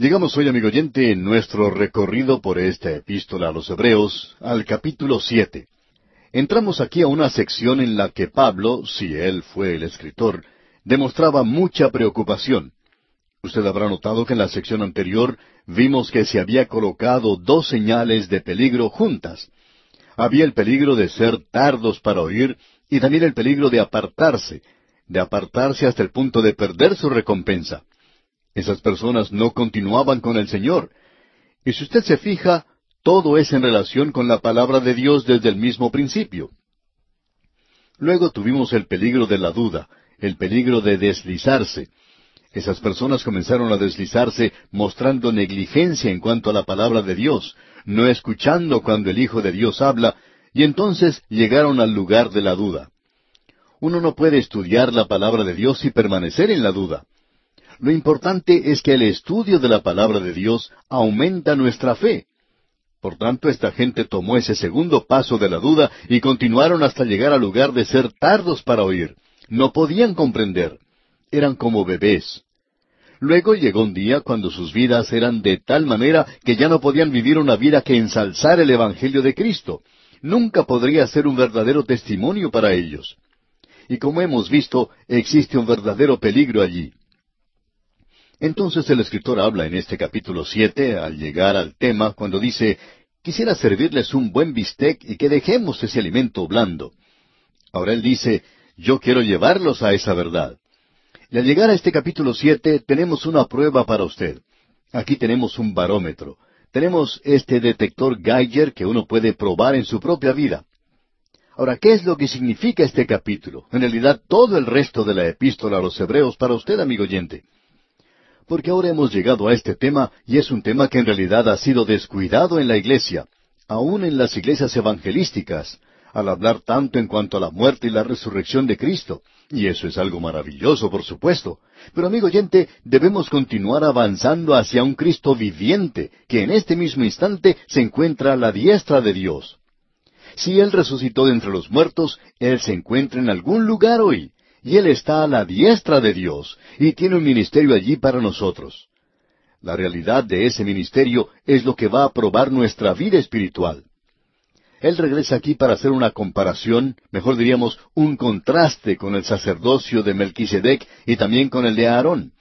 Llegamos hoy, amigo oyente, en nuestro recorrido por esta epístola a los Hebreos, al capítulo siete. Entramos aquí a una sección en la que Pablo, si él fue el escritor, demostraba mucha preocupación. Usted habrá notado que en la sección anterior vimos que se había colocado dos señales de peligro juntas. Había el peligro de ser tardos para oír y también el peligro de apartarse, de apartarse hasta el punto de perder su recompensa. Esas personas no continuaban con el Señor. Y si usted se fija, todo es en relación con la palabra de Dios desde el mismo principio. Luego tuvimos el peligro de la duda, el peligro de deslizarse. Esas personas comenzaron a deslizarse mostrando negligencia en cuanto a la palabra de Dios, no escuchando cuando el Hijo de Dios habla, y entonces llegaron al lugar de la duda. Uno no puede estudiar la palabra de Dios y permanecer en la duda. Lo importante es que el estudio de la palabra de Dios aumenta nuestra fe. Por tanto, esta gente tomó ese segundo paso de la duda y continuaron hasta llegar al lugar de ser tardos para oír. No podían comprender. Eran como bebés. Luego llegó un día cuando sus vidas eran de tal manera que ya no podían vivir una vida que ensalzar el Evangelio de Cristo. Nunca podría ser un verdadero testimonio para ellos. Y como hemos visto, existe un verdadero peligro allí. Entonces el escritor habla en este capítulo siete al llegar al tema cuando dice, quisiera servirles un buen bistec y que dejemos ese alimento blando. Ahora él dice, yo quiero llevarlos a esa verdad. Y al llegar a este capítulo siete tenemos una prueba para usted. Aquí tenemos un barómetro. Tenemos este detector Geiger que uno puede probar en su propia vida. Ahora, ¿qué es lo que significa este capítulo? En realidad, todo el resto de la epístola a los hebreos para usted, amigo oyente porque ahora hemos llegado a este tema y es un tema que en realidad ha sido descuidado en la iglesia, aún en las iglesias evangelísticas, al hablar tanto en cuanto a la muerte y la resurrección de Cristo. Y eso es algo maravilloso, por supuesto. Pero amigo oyente, debemos continuar avanzando hacia un Cristo viviente, que en este mismo instante se encuentra a la diestra de Dios. Si Él resucitó de entre los muertos, Él se encuentra en algún lugar hoy, y Él está a la diestra de Dios y tiene un ministerio allí para nosotros. La realidad de ese ministerio es lo que va a probar nuestra vida espiritual. Él regresa aquí para hacer una comparación, mejor diríamos, un contraste con el sacerdocio de Melquisedec y también con el de Aarón.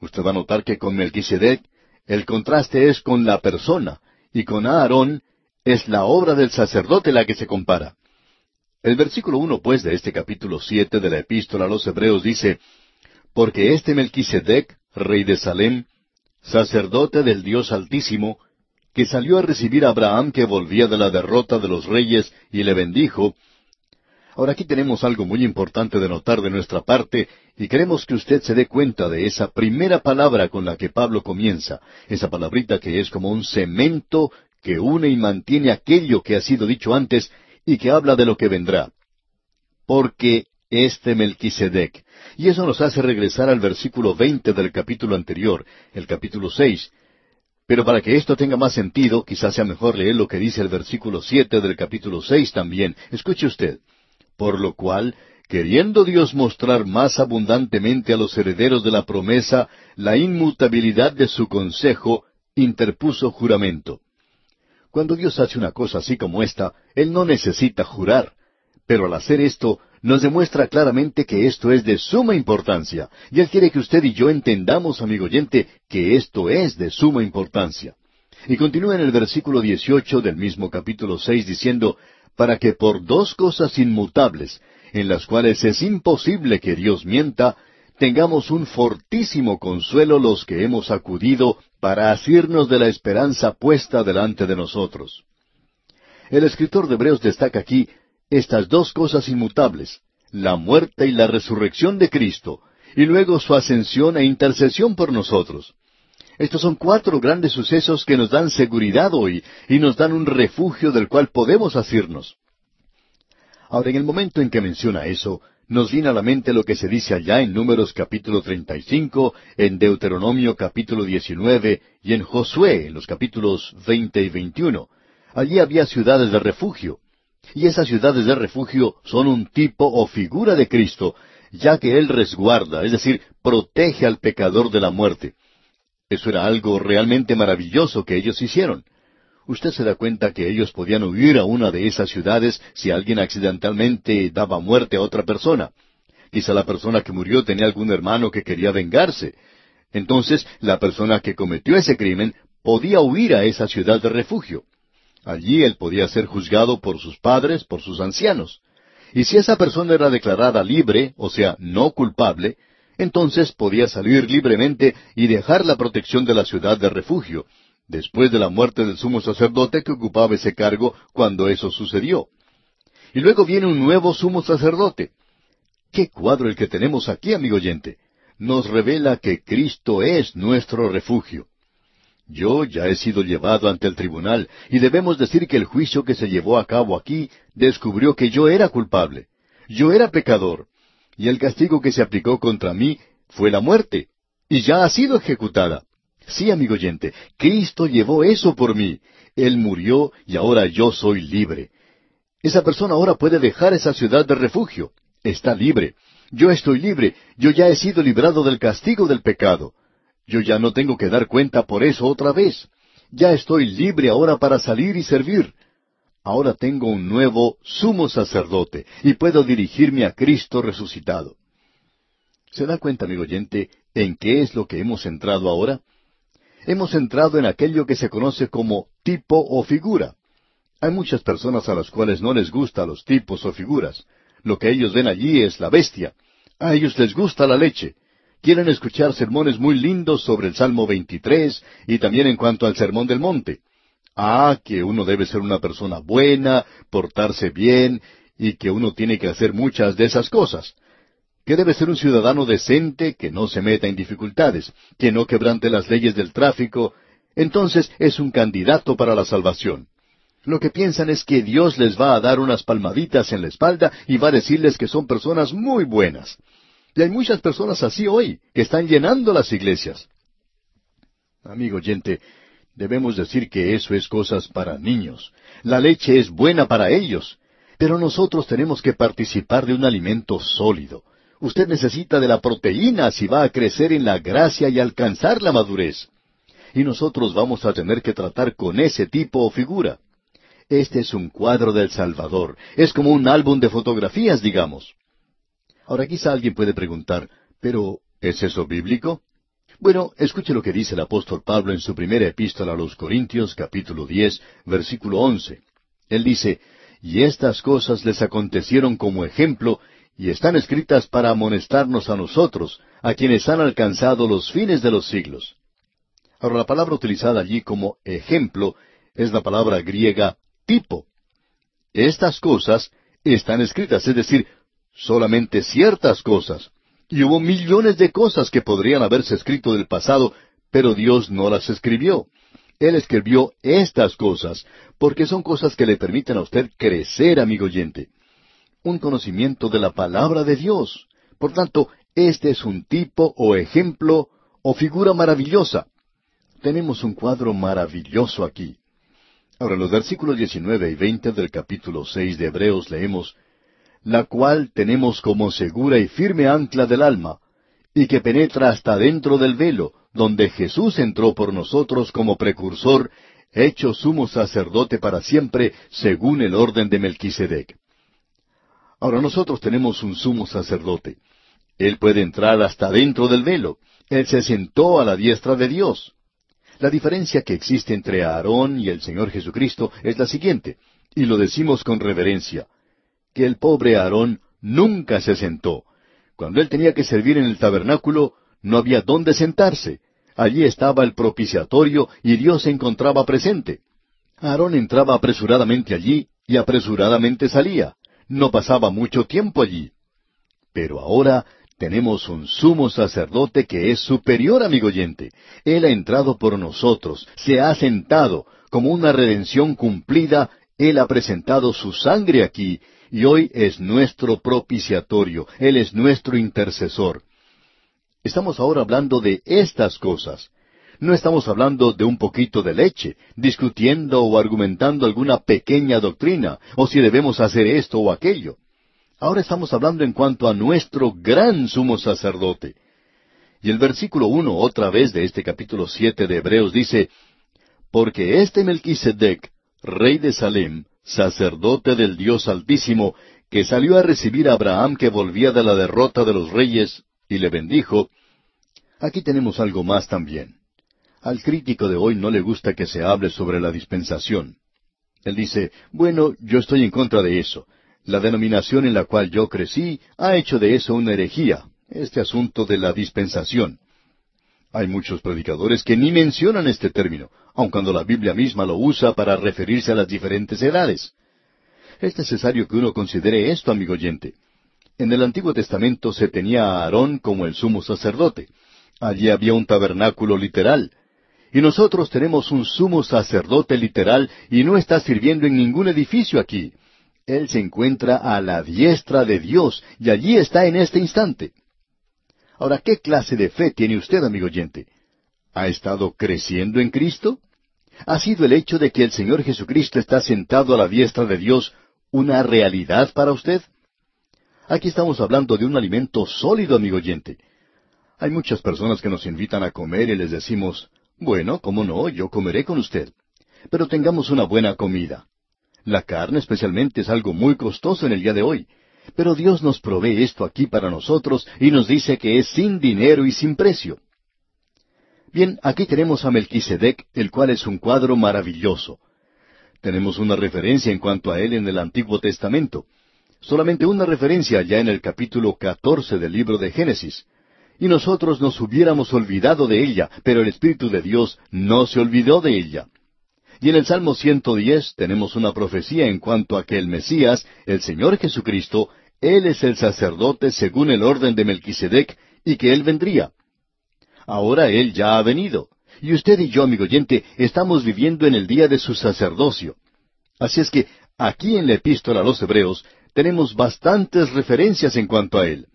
Usted va a notar que con Melquisedec el contraste es con la persona y con Aarón es la obra del sacerdote la que se compara. El versículo uno, pues, de este capítulo siete de la Epístola a los Hebreos dice Porque este Melquisedec, rey de Salem, sacerdote del Dios Altísimo, que salió a recibir a Abraham que volvía de la derrota de los reyes y le bendijo. Ahora aquí tenemos algo muy importante de notar de nuestra parte y queremos que usted se dé cuenta de esa primera palabra con la que Pablo comienza, esa palabrita que es como un cemento que une y mantiene aquello que ha sido dicho antes y que habla de lo que vendrá. Porque este Melquisedec. Y eso nos hace regresar al versículo 20 del capítulo anterior, el capítulo 6. Pero para que esto tenga más sentido, quizás sea mejor leer lo que dice el versículo 7 del capítulo 6 también. Escuche usted. Por lo cual, queriendo Dios mostrar más abundantemente a los herederos de la promesa la inmutabilidad de su consejo, interpuso juramento. Cuando Dios hace una cosa así como esta, Él no necesita jurar, pero al hacer esto nos demuestra claramente que esto es de suma importancia, y Él quiere que usted y yo entendamos, amigo oyente, que esto es de suma importancia. Y continúa en el versículo 18 del mismo capítulo 6 diciendo, para que por dos cosas inmutables, en las cuales es imposible que Dios mienta, tengamos un fortísimo consuelo los que hemos acudido para asirnos de la esperanza puesta delante de nosotros. El escritor de Hebreos destaca aquí estas dos cosas inmutables, la muerte y la resurrección de Cristo, y luego su ascensión e intercesión por nosotros. Estos son cuatro grandes sucesos que nos dan seguridad hoy y nos dan un refugio del cual podemos asirnos. Ahora, en el momento en que menciona eso, nos viene a la mente lo que se dice allá en Números capítulo 35, en Deuteronomio capítulo 19 y en Josué en los capítulos 20 y 21. Allí había ciudades de refugio. Y esas ciudades de refugio son un tipo o figura de Cristo, ya que Él resguarda, es decir, protege al pecador de la muerte. Eso era algo realmente maravilloso que ellos hicieron usted se da cuenta que ellos podían huir a una de esas ciudades si alguien accidentalmente daba muerte a otra persona. Quizá la persona que murió tenía algún hermano que quería vengarse. Entonces, la persona que cometió ese crimen podía huir a esa ciudad de refugio. Allí él podía ser juzgado por sus padres, por sus ancianos. Y si esa persona era declarada libre, o sea, no culpable, entonces podía salir libremente y dejar la protección de la ciudad de refugio, después de la muerte del sumo sacerdote que ocupaba ese cargo cuando eso sucedió. Y luego viene un nuevo sumo sacerdote. Qué cuadro el que tenemos aquí, amigo oyente. Nos revela que Cristo es nuestro refugio. Yo ya he sido llevado ante el tribunal y debemos decir que el juicio que se llevó a cabo aquí descubrió que yo era culpable. Yo era pecador. Y el castigo que se aplicó contra mí fue la muerte. Y ya ha sido ejecutada. Sí, amigo oyente, Cristo llevó eso por mí. Él murió y ahora yo soy libre. Esa persona ahora puede dejar esa ciudad de refugio. Está libre. Yo estoy libre. Yo ya he sido librado del castigo del pecado. Yo ya no tengo que dar cuenta por eso otra vez. Ya estoy libre ahora para salir y servir. Ahora tengo un nuevo sumo sacerdote y puedo dirigirme a Cristo resucitado. ¿Se da cuenta, amigo oyente, en qué es lo que hemos entrado ahora? hemos entrado en aquello que se conoce como tipo o figura. Hay muchas personas a las cuales no les gustan los tipos o figuras. Lo que ellos ven allí es la bestia. A ellos les gusta la leche. Quieren escuchar sermones muy lindos sobre el Salmo 23 y también en cuanto al Sermón del Monte. Ah, que uno debe ser una persona buena, portarse bien y que uno tiene que hacer muchas de esas cosas que debe ser un ciudadano decente que no se meta en dificultades, que no quebrante las leyes del tráfico, entonces es un candidato para la salvación. Lo que piensan es que Dios les va a dar unas palmaditas en la espalda y va a decirles que son personas muy buenas. Y hay muchas personas así hoy, que están llenando las iglesias. Amigo oyente, debemos decir que eso es cosas para niños. La leche es buena para ellos, pero nosotros tenemos que participar de un alimento sólido. Usted necesita de la proteína si va a crecer en la gracia y alcanzar la madurez. Y nosotros vamos a tener que tratar con ese tipo o figura. Este es un cuadro del Salvador. Es como un álbum de fotografías, digamos. Ahora quizá alguien puede preguntar, pero ¿es eso bíblico? Bueno, escuche lo que dice el apóstol Pablo en su primera epístola a los Corintios, capítulo 10, versículo 11. Él dice, Y estas cosas les acontecieron como ejemplo y están escritas para amonestarnos a nosotros, a quienes han alcanzado los fines de los siglos. Ahora, la palabra utilizada allí como ejemplo es la palabra griega tipo. Estas cosas están escritas, es decir, solamente ciertas cosas. Y hubo millones de cosas que podrían haberse escrito del pasado, pero Dios no las escribió. Él escribió estas cosas, porque son cosas que le permiten a usted crecer, amigo oyente un conocimiento de la palabra de Dios. Por tanto, este es un tipo o ejemplo o figura maravillosa. Tenemos un cuadro maravilloso aquí. Ahora, los versículos 19 y 20 del capítulo 6 de Hebreos leemos, la cual tenemos como segura y firme ancla del alma, y que penetra hasta dentro del velo, donde Jesús entró por nosotros como precursor, hecho sumo sacerdote para siempre, según el orden de Melquisedec. Ahora nosotros tenemos un sumo sacerdote. Él puede entrar hasta dentro del velo. Él se sentó a la diestra de Dios. La diferencia que existe entre Aarón y el Señor Jesucristo es la siguiente, y lo decimos con reverencia, que el pobre Aarón nunca se sentó. Cuando él tenía que servir en el tabernáculo, no había dónde sentarse. Allí estaba el propiciatorio y Dios se encontraba presente. Aarón entraba apresuradamente allí y apresuradamente salía no pasaba mucho tiempo allí. Pero ahora tenemos un sumo sacerdote que es superior, amigo oyente. Él ha entrado por nosotros, se ha sentado, como una redención cumplida, Él ha presentado su sangre aquí, y hoy es nuestro propiciatorio, Él es nuestro intercesor. Estamos ahora hablando de estas cosas. No estamos hablando de un poquito de leche, discutiendo o argumentando alguna pequeña doctrina, o si debemos hacer esto o aquello. Ahora estamos hablando en cuanto a nuestro gran sumo sacerdote. Y el versículo uno otra vez de este capítulo siete de Hebreos dice, Porque este Melquisedec, rey de Salem, sacerdote del Dios Altísimo, que salió a recibir a Abraham que volvía de la derrota de los reyes, y le bendijo, aquí tenemos algo más también. Al crítico de hoy no le gusta que se hable sobre la dispensación. Él dice, bueno, yo estoy en contra de eso. La denominación en la cual yo crecí ha hecho de eso una herejía, este asunto de la dispensación. Hay muchos predicadores que ni mencionan este término, aun cuando la Biblia misma lo usa para referirse a las diferentes edades. Es necesario que uno considere esto, amigo oyente. En el Antiguo Testamento se tenía a Aarón como el sumo sacerdote. Allí había un tabernáculo literal, y nosotros tenemos un sumo sacerdote literal y no está sirviendo en ningún edificio aquí. Él se encuentra a la diestra de Dios y allí está en este instante. Ahora, ¿qué clase de fe tiene usted, amigo oyente? ¿Ha estado creciendo en Cristo? ¿Ha sido el hecho de que el Señor Jesucristo está sentado a la diestra de Dios una realidad para usted? Aquí estamos hablando de un alimento sólido, amigo oyente. Hay muchas personas que nos invitan a comer y les decimos, bueno, cómo no, yo comeré con usted. Pero tengamos una buena comida. La carne especialmente es algo muy costoso en el día de hoy. Pero Dios nos provee esto aquí para nosotros y nos dice que es sin dinero y sin precio. Bien, aquí tenemos a Melquisedec, el cual es un cuadro maravilloso. Tenemos una referencia en cuanto a él en el Antiguo Testamento. Solamente una referencia ya en el capítulo catorce del libro de Génesis y nosotros nos hubiéramos olvidado de ella, pero el Espíritu de Dios no se olvidó de ella. Y en el Salmo 110 tenemos una profecía en cuanto a que el Mesías, el Señor Jesucristo, Él es el sacerdote según el orden de Melquisedec y que Él vendría. Ahora Él ya ha venido. Y usted y yo, amigo oyente, estamos viviendo en el día de su sacerdocio. Así es que aquí en la epístola a los Hebreos tenemos bastantes referencias en cuanto a Él.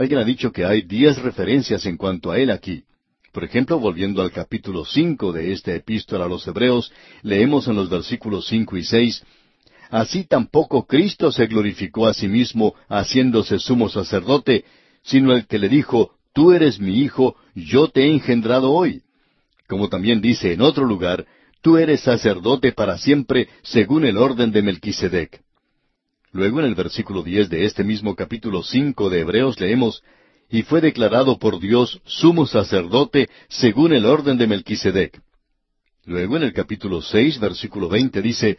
Alguien ha dicho que hay diez referencias en cuanto a él aquí. Por ejemplo, volviendo al capítulo cinco de esta epístola a los Hebreos, leemos en los versículos cinco y seis Así tampoco Cristo se glorificó a sí mismo haciéndose sumo sacerdote, sino el que le dijo, Tú eres mi hijo, yo te he engendrado hoy. Como también dice en otro lugar, Tú eres sacerdote para siempre según el orden de Melquisedec. Luego en el versículo diez de este mismo capítulo cinco de Hebreos leemos y fue declarado por Dios sumo sacerdote según el orden de Melquisedec. Luego en el capítulo seis, versículo veinte dice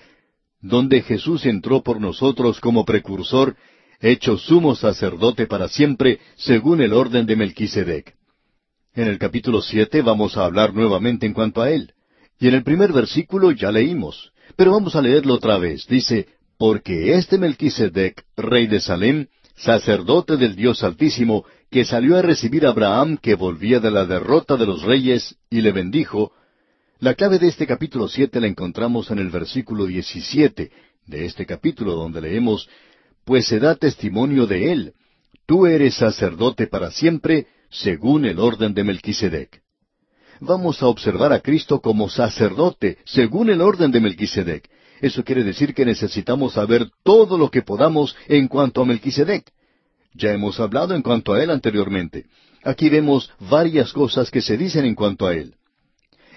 donde Jesús entró por nosotros como precursor, hecho sumo sacerdote para siempre, según el orden de Melquisedec. En el capítulo siete vamos a hablar nuevamente en cuanto a él. Y en el primer versículo ya leímos, pero vamos a leerlo otra vez. Dice, porque este Melquisedec, rey de Salem, sacerdote del Dios Altísimo, que salió a recibir a Abraham que volvía de la derrota de los reyes, y le bendijo, la clave de este capítulo siete la encontramos en el versículo diecisiete de este capítulo, donde leemos Pues se da testimonio de él, tú eres sacerdote para siempre, según el orden de Melquisedec. Vamos a observar a Cristo como sacerdote, según el orden de Melquisedec, eso quiere decir que necesitamos saber todo lo que podamos en cuanto a Melquisedec. Ya hemos hablado en cuanto a él anteriormente. Aquí vemos varias cosas que se dicen en cuanto a él.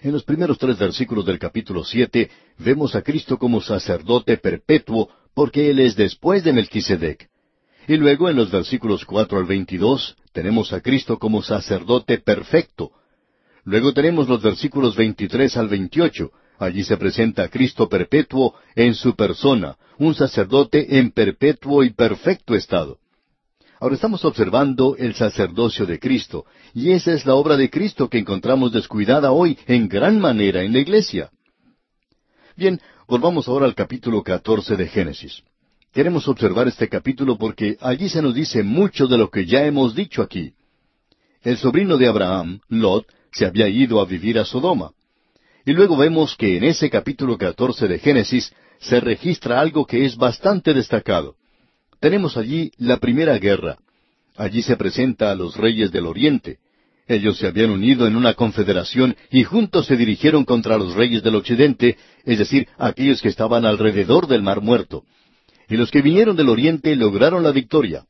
En los primeros tres versículos del capítulo siete vemos a Cristo como sacerdote perpetuo, porque Él es después de Melquisedec. Y luego en los versículos cuatro al veintidós tenemos a Cristo como sacerdote perfecto. Luego tenemos los versículos veintitrés al veintiocho, Allí se presenta a Cristo perpetuo en su persona, un sacerdote en perpetuo y perfecto estado. Ahora estamos observando el sacerdocio de Cristo, y esa es la obra de Cristo que encontramos descuidada hoy en gran manera en la iglesia. Bien, volvamos ahora al capítulo 14 de Génesis. Queremos observar este capítulo porque allí se nos dice mucho de lo que ya hemos dicho aquí. El sobrino de Abraham, Lot, se había ido a vivir a Sodoma. Y luego vemos que en ese capítulo 14 de Génesis se registra algo que es bastante destacado. Tenemos allí la primera guerra. Allí se presenta a los reyes del Oriente. Ellos se habían unido en una confederación y juntos se dirigieron contra los reyes del Occidente, es decir, aquellos que estaban alrededor del Mar Muerto. Y los que vinieron del Oriente lograron la victoria.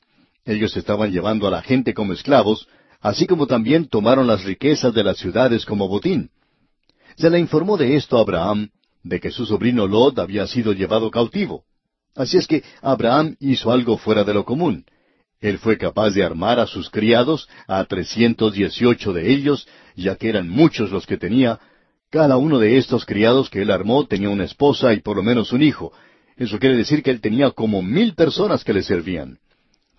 Ellos estaban llevando a la gente como esclavos, así como también tomaron las riquezas de las ciudades como botín. Se le informó de esto a Abraham, de que su sobrino Lot había sido llevado cautivo. Así es que Abraham hizo algo fuera de lo común. Él fue capaz de armar a sus criados, a trescientos dieciocho de ellos, ya que eran muchos los que tenía. Cada uno de estos criados que él armó tenía una esposa y por lo menos un hijo. Eso quiere decir que él tenía como mil personas que le servían.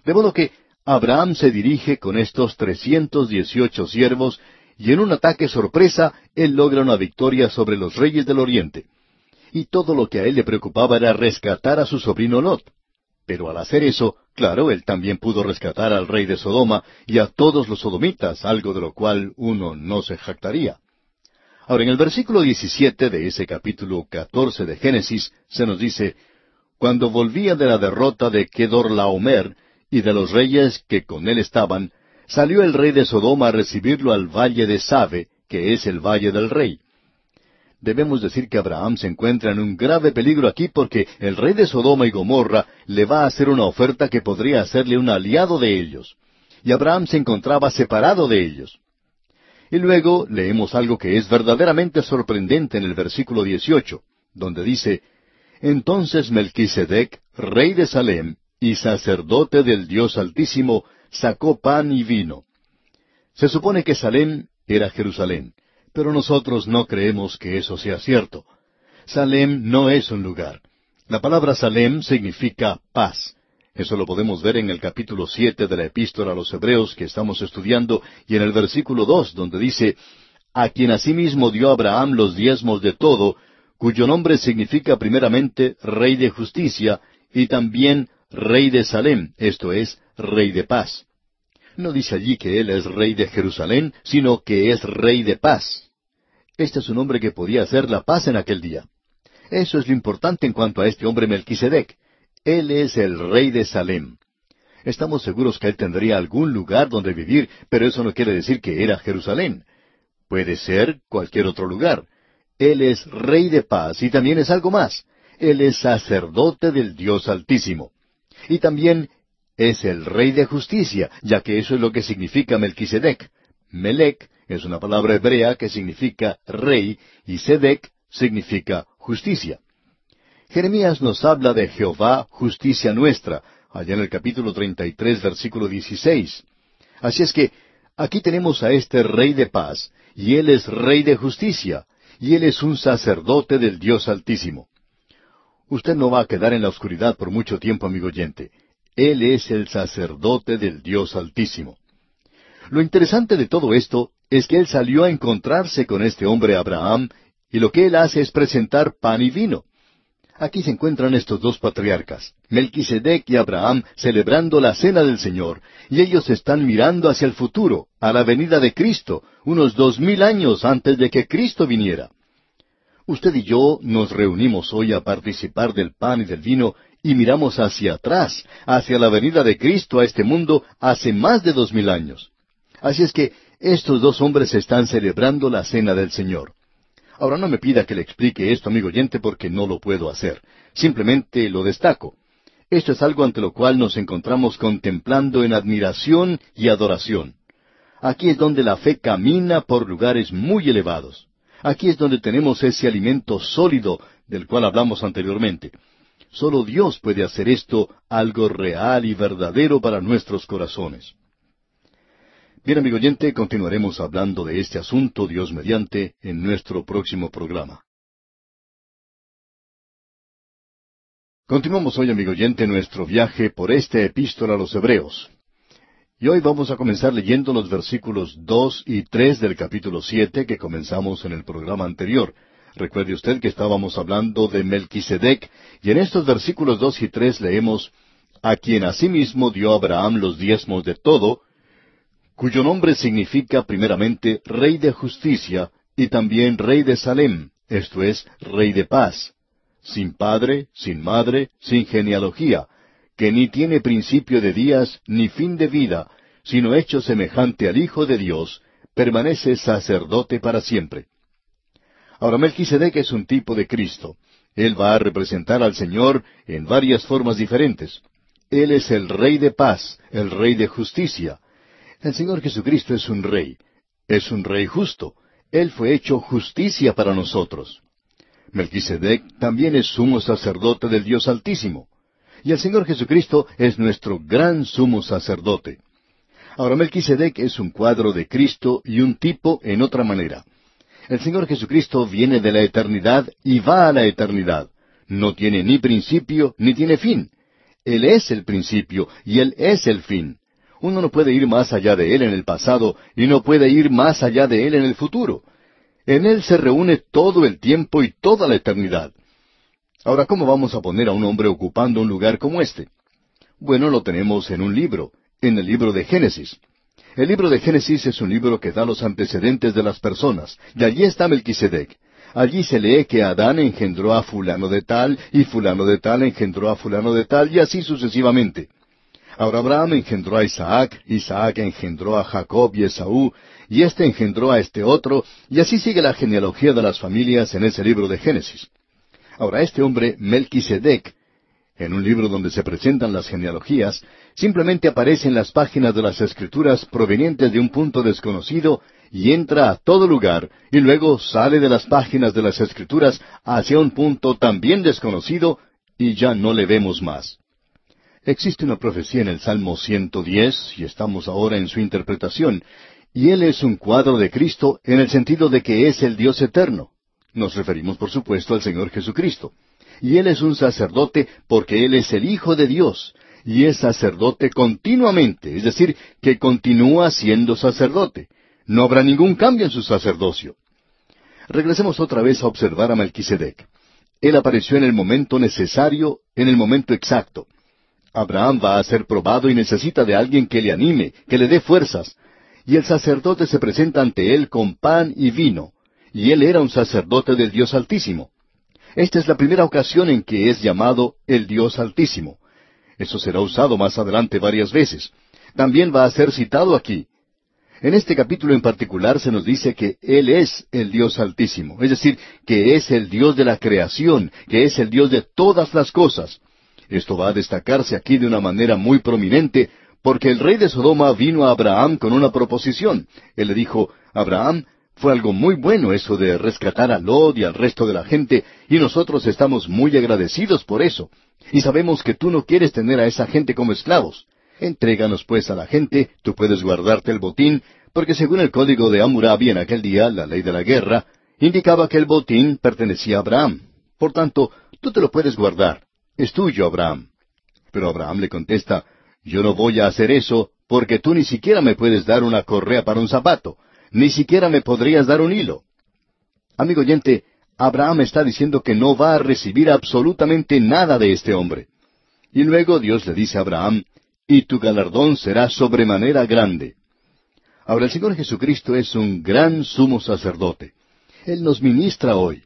De modo que Abraham se dirige con estos trescientos dieciocho siervos y en un ataque sorpresa él logra una victoria sobre los reyes del Oriente. Y todo lo que a él le preocupaba era rescatar a su sobrino Lot. Pero al hacer eso, claro, él también pudo rescatar al rey de Sodoma y a todos los sodomitas, algo de lo cual uno no se jactaría. Ahora, en el versículo 17 de ese capítulo 14 de Génesis se nos dice, Cuando volvía de la derrota de Laomer y de los reyes que con él estaban, salió el rey de Sodoma a recibirlo al valle de Sabe, que es el valle del rey. Debemos decir que Abraham se encuentra en un grave peligro aquí porque el rey de Sodoma y Gomorra le va a hacer una oferta que podría hacerle un aliado de ellos. Y Abraham se encontraba separado de ellos. Y luego leemos algo que es verdaderamente sorprendente en el versículo 18, donde dice, Entonces Melquisedec, rey de Salem y sacerdote del Dios Altísimo, sacó pan y vino. Se supone que Salem era Jerusalén, pero nosotros no creemos que eso sea cierto. Salem no es un lugar. La palabra Salem significa paz. Eso lo podemos ver en el capítulo siete de la Epístola a los Hebreos que estamos estudiando y en el versículo dos donde dice a quien asimismo dio Abraham los diezmos de todo, cuyo nombre significa primeramente Rey de Justicia y también rey de Salem, esto es, rey de paz. No dice allí que él es rey de Jerusalén, sino que es rey de paz. Este es un hombre que podía hacer la paz en aquel día. Eso es lo importante en cuanto a este hombre Melquisedec. Él es el rey de Salem. Estamos seguros que él tendría algún lugar donde vivir, pero eso no quiere decir que era Jerusalén. Puede ser cualquier otro lugar. Él es rey de paz y también es algo más. Él es sacerdote del Dios Altísimo y también es el rey de justicia, ya que eso es lo que significa Melquisedec. Melec es una palabra hebrea que significa rey y Sedec significa justicia. Jeremías nos habla de Jehová justicia nuestra, allá en el capítulo 33, versículo 16. Así es que aquí tenemos a este rey de paz, y él es rey de justicia, y él es un sacerdote del Dios Altísimo. Usted no va a quedar en la oscuridad por mucho tiempo, amigo oyente. Él es el sacerdote del Dios Altísimo. Lo interesante de todo esto es que él salió a encontrarse con este hombre Abraham y lo que él hace es presentar pan y vino. Aquí se encuentran estos dos patriarcas, Melquisedec y Abraham, celebrando la cena del Señor, y ellos están mirando hacia el futuro, a la venida de Cristo, unos dos mil años antes de que Cristo viniera. Usted y yo nos reunimos hoy a participar del pan y del vino y miramos hacia atrás, hacia la venida de Cristo a este mundo hace más de dos mil años. Así es que estos dos hombres están celebrando la cena del Señor. Ahora no me pida que le explique esto, amigo oyente, porque no lo puedo hacer. Simplemente lo destaco. Esto es algo ante lo cual nos encontramos contemplando en admiración y adoración. Aquí es donde la fe camina por lugares muy elevados. Aquí es donde tenemos ese alimento sólido del cual hablamos anteriormente. Solo Dios puede hacer esto algo real y verdadero para nuestros corazones. Bien, amigo oyente, continuaremos hablando de este asunto, Dios mediante, en nuestro próximo programa. Continuamos hoy, amigo oyente, nuestro viaje por esta epístola a los Hebreos. Y hoy vamos a comenzar leyendo los versículos dos y tres del capítulo siete que comenzamos en el programa anterior. Recuerde usted que estábamos hablando de Melquisedec, y en estos versículos dos y tres leemos a quien asimismo dio Abraham los diezmos de todo, cuyo nombre significa primeramente Rey de Justicia y también Rey de Salem, esto es, Rey de Paz, sin padre, sin madre, sin genealogía, que ni tiene principio de días ni fin de vida, sino hecho semejante al Hijo de Dios, permanece sacerdote para siempre. Ahora Melquisedec es un tipo de Cristo. Él va a representar al Señor en varias formas diferentes. Él es el Rey de paz, el Rey de justicia. El Señor Jesucristo es un Rey, es un Rey justo. Él fue hecho justicia para nosotros. Melquisedec también es sumo sacerdote del Dios Altísimo. Y el Señor Jesucristo es nuestro gran sumo sacerdote. Ahora, Melquisedec es un cuadro de Cristo y un tipo en otra manera. El Señor Jesucristo viene de la eternidad y va a la eternidad. No tiene ni principio ni tiene fin. Él es el principio y Él es el fin. Uno no puede ir más allá de Él en el pasado y no puede ir más allá de Él en el futuro. En Él se reúne todo el tiempo y toda la eternidad. Ahora, ¿cómo vamos a poner a un hombre ocupando un lugar como este? Bueno, lo tenemos en un libro, en el libro de Génesis. El libro de Génesis es un libro que da los antecedentes de las personas, y allí está Melquisedec. Allí se lee que Adán engendró a fulano de tal, y fulano de tal engendró a fulano de tal, y así sucesivamente. Ahora Abraham engendró a Isaac, Isaac engendró a Jacob y Esaú, y éste engendró a este otro, y así sigue la genealogía de las familias en ese libro de Génesis. Ahora, este hombre, Melquisedec, en un libro donde se presentan las genealogías, simplemente aparece en las páginas de las escrituras provenientes de un punto desconocido y entra a todo lugar y luego sale de las páginas de las escrituras hacia un punto también desconocido y ya no le vemos más. Existe una profecía en el Salmo 110 y estamos ahora en su interpretación, y él es un cuadro de Cristo en el sentido de que es el Dios eterno. Nos referimos, por supuesto, al Señor Jesucristo. Y Él es un sacerdote porque Él es el Hijo de Dios, y es sacerdote continuamente, es decir, que continúa siendo sacerdote. No habrá ningún cambio en su sacerdocio. Regresemos otra vez a observar a Melquisedec. Él apareció en el momento necesario, en el momento exacto. Abraham va a ser probado y necesita de alguien que le anime, que le dé fuerzas. Y el sacerdote se presenta ante él con pan y vino y él era un sacerdote del Dios Altísimo. Esta es la primera ocasión en que es llamado el Dios Altísimo. Eso será usado más adelante varias veces. También va a ser citado aquí. En este capítulo en particular se nos dice que Él es el Dios Altísimo, es decir, que es el Dios de la creación, que es el Dios de todas las cosas. Esto va a destacarse aquí de una manera muy prominente, porque el rey de Sodoma vino a Abraham con una proposición. Él le dijo, Abraham, fue algo muy bueno eso de rescatar a Lod y al resto de la gente, y nosotros estamos muy agradecidos por eso. Y sabemos que tú no quieres tener a esa gente como esclavos. Entréganos pues a la gente, tú puedes guardarte el botín, porque según el código de Amurabi en aquel día, la ley de la guerra, indicaba que el botín pertenecía a Abraham. Por tanto, tú te lo puedes guardar. Es tuyo, Abraham. Pero Abraham le contesta, yo no voy a hacer eso porque tú ni siquiera me puedes dar una correa para un zapato. Ni siquiera me podrías dar un hilo. Amigo oyente, Abraham está diciendo que no va a recibir absolutamente nada de este hombre. Y luego Dios le dice a Abraham, y tu galardón será sobremanera grande. Ahora el Señor Jesucristo es un gran sumo sacerdote. Él nos ministra hoy.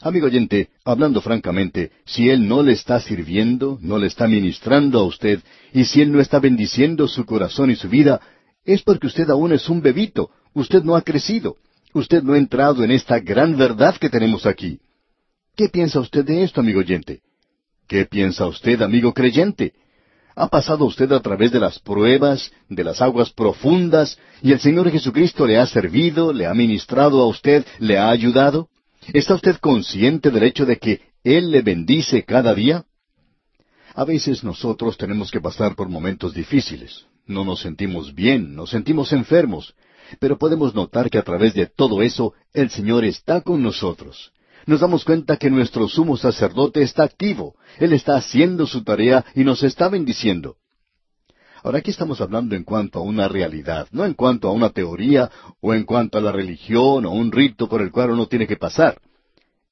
Amigo oyente, hablando francamente, si Él no le está sirviendo, no le está ministrando a usted, y si Él no está bendiciendo su corazón y su vida, es porque usted aún es un bebito, Usted no ha crecido. Usted no ha entrado en esta gran verdad que tenemos aquí. ¿Qué piensa usted de esto, amigo oyente? ¿Qué piensa usted, amigo creyente? ha pasado usted a través de las pruebas, de las aguas profundas, y el Señor Jesucristo le ha servido, le ha ministrado a usted, le ha ayudado? ¿Está usted consciente del hecho de que Él le bendice cada día? A veces nosotros tenemos que pasar por momentos difíciles. No nos sentimos bien, nos sentimos enfermos, pero podemos notar que a través de todo eso el Señor está con nosotros. Nos damos cuenta que nuestro sumo sacerdote está activo, Él está haciendo su tarea y nos está bendiciendo. Ahora aquí estamos hablando en cuanto a una realidad, no en cuanto a una teoría o en cuanto a la religión o un rito por el cual uno tiene que pasar.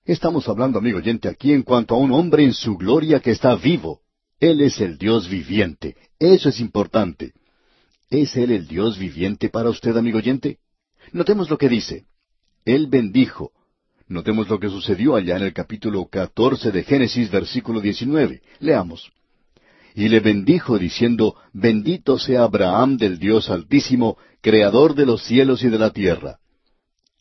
Estamos hablando, amigo oyente, aquí en cuanto a un hombre en su gloria que está vivo. Él es el Dios viviente. Eso es importante. ¿Es Él el Dios viviente para usted, amigo oyente? Notemos lo que dice. Él bendijo. Notemos lo que sucedió allá en el capítulo catorce de Génesis, versículo diecinueve. Leamos. Y le bendijo diciendo, Bendito sea Abraham del Dios Altísimo, Creador de los cielos y de la tierra.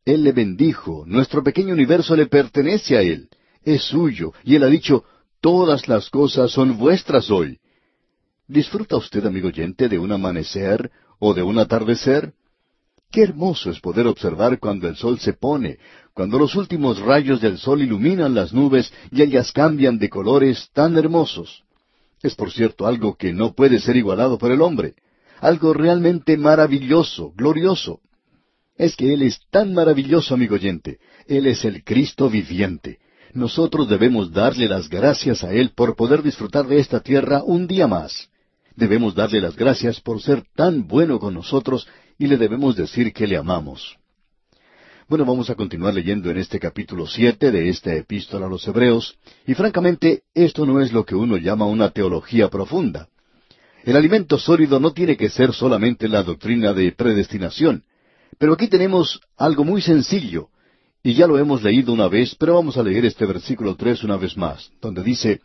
Él le bendijo, nuestro pequeño universo le pertenece a Él, es suyo, y Él ha dicho, Todas las cosas son vuestras hoy. ¿Disfruta usted, amigo oyente, de un amanecer o de un atardecer? Qué hermoso es poder observar cuando el sol se pone, cuando los últimos rayos del sol iluminan las nubes y ellas cambian de colores tan hermosos. Es por cierto algo que no puede ser igualado por el hombre, algo realmente maravilloso, glorioso. Es que Él es tan maravilloso, amigo oyente, Él es el Cristo viviente. Nosotros debemos darle las gracias a Él por poder disfrutar de esta tierra un día más. Debemos darle las gracias por ser tan bueno con nosotros y le debemos decir que le amamos. Bueno, vamos a continuar leyendo en este capítulo siete de esta epístola a los Hebreos, y francamente esto no es lo que uno llama una teología profunda. El alimento sólido no tiene que ser solamente la doctrina de predestinación, pero aquí tenemos algo muy sencillo, y ya lo hemos leído una vez, pero vamos a leer este versículo tres una vez más, donde dice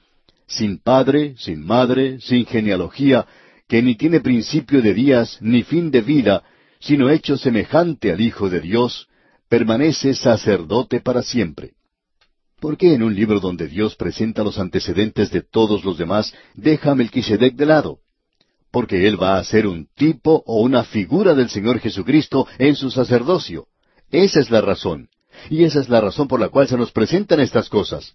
sin padre, sin madre, sin genealogía, que ni tiene principio de días ni fin de vida, sino hecho semejante al Hijo de Dios, permanece sacerdote para siempre. ¿Por qué en un libro donde Dios presenta los antecedentes de todos los demás deja a Melquisedec de lado? Porque él va a ser un tipo o una figura del Señor Jesucristo en su sacerdocio. Esa es la razón. Y esa es la razón por la cual se nos presentan estas cosas.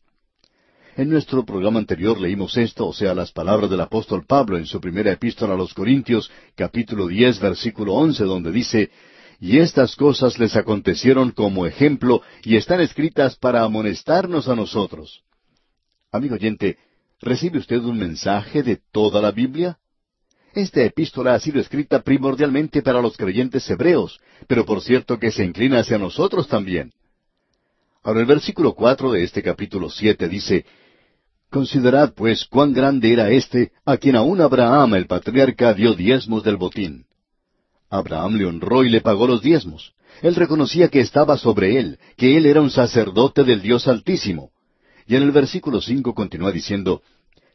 En nuestro programa anterior leímos esto, o sea, las palabras del apóstol Pablo en su primera epístola a los Corintios, capítulo 10, versículo 11, donde dice, Y estas cosas les acontecieron como ejemplo y están escritas para amonestarnos a nosotros. Amigo oyente, ¿recibe usted un mensaje de toda la Biblia? Esta epístola ha sido escrita primordialmente para los creyentes hebreos, pero por cierto que se inclina hacia nosotros también. Ahora el versículo cuatro de este capítulo siete dice Considerad pues cuán grande era éste, a quien aún Abraham el patriarca dio diezmos del botín. Abraham le honró y le pagó los diezmos. Él reconocía que estaba sobre él, que él era un sacerdote del Dios Altísimo. Y en el versículo cinco continúa diciendo,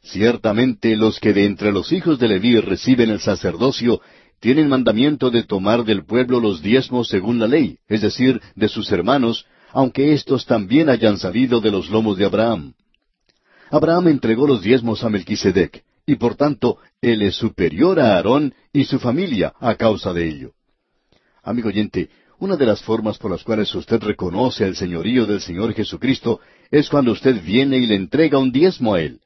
Ciertamente los que de entre los hijos de Leví reciben el sacerdocio, tienen mandamiento de tomar del pueblo los diezmos según la ley, es decir, de sus hermanos, aunque éstos también hayan salido de los lomos de Abraham. Abraham entregó los diezmos a Melquisedec, y por tanto él es superior a Aarón y su familia a causa de ello. Amigo oyente, una de las formas por las cuales usted reconoce el señorío del Señor Jesucristo es cuando usted viene y le entrega un diezmo a Él.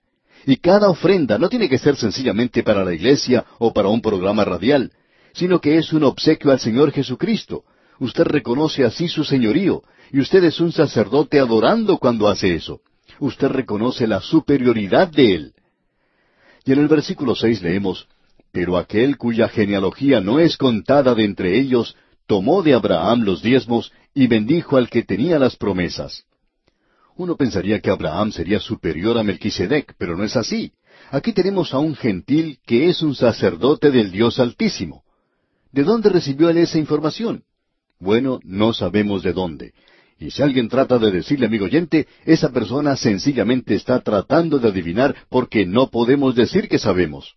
Y cada ofrenda no tiene que ser sencillamente para la iglesia o para un programa radial, sino que es un obsequio al Señor Jesucristo. Usted reconoce así su señorío, y usted es un sacerdote adorando cuando hace eso usted reconoce la superioridad de Él. Y en el versículo seis leemos, Pero aquel cuya genealogía no es contada de entre ellos, tomó de Abraham los diezmos y bendijo al que tenía las promesas. Uno pensaría que Abraham sería superior a Melquisedec, pero no es así. Aquí tenemos a un gentil que es un sacerdote del Dios Altísimo. ¿De dónde recibió él esa información? Bueno, no sabemos de dónde. Y si alguien trata de decirle, amigo oyente, esa persona sencillamente está tratando de adivinar porque no podemos decir que sabemos.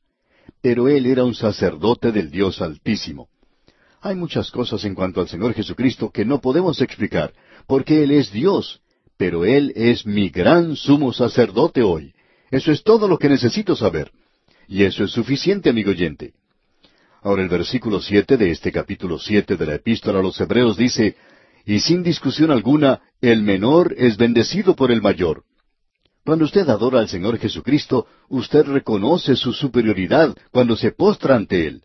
Pero él era un sacerdote del Dios Altísimo. Hay muchas cosas en cuanto al Señor Jesucristo que no podemos explicar, porque Él es Dios, pero Él es mi gran sumo sacerdote hoy. Eso es todo lo que necesito saber. Y eso es suficiente, amigo oyente. Ahora el versículo siete de este capítulo siete de la Epístola a los Hebreos dice y sin discusión alguna, el menor es bendecido por el mayor. Cuando usted adora al Señor Jesucristo, usted reconoce su superioridad cuando se postra ante Él.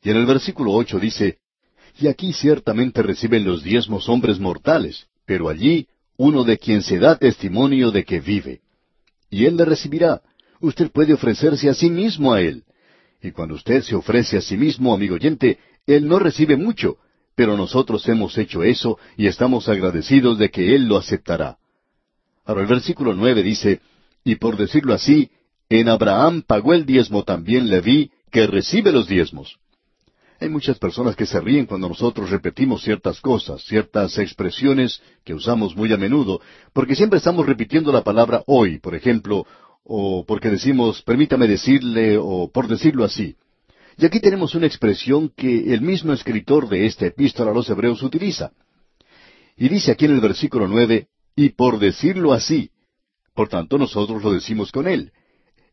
Y en el versículo ocho dice, Y aquí ciertamente reciben los diezmos hombres mortales, pero allí uno de quien se da testimonio de que vive. Y Él le recibirá. Usted puede ofrecerse a sí mismo a Él. Y cuando usted se ofrece a sí mismo, amigo oyente, Él no recibe mucho, pero nosotros hemos hecho eso y estamos agradecidos de que Él lo aceptará. Ahora el versículo nueve dice, y por decirlo así, en Abraham pagó el diezmo también Leví, que recibe los diezmos. Hay muchas personas que se ríen cuando nosotros repetimos ciertas cosas, ciertas expresiones que usamos muy a menudo, porque siempre estamos repitiendo la palabra hoy, por ejemplo, o porque decimos, permítame decirle, o por decirlo así. Y aquí tenemos una expresión que el mismo escritor de esta epístola a los hebreos utiliza. Y dice aquí en el versículo nueve, y por decirlo así, por tanto nosotros lo decimos con él.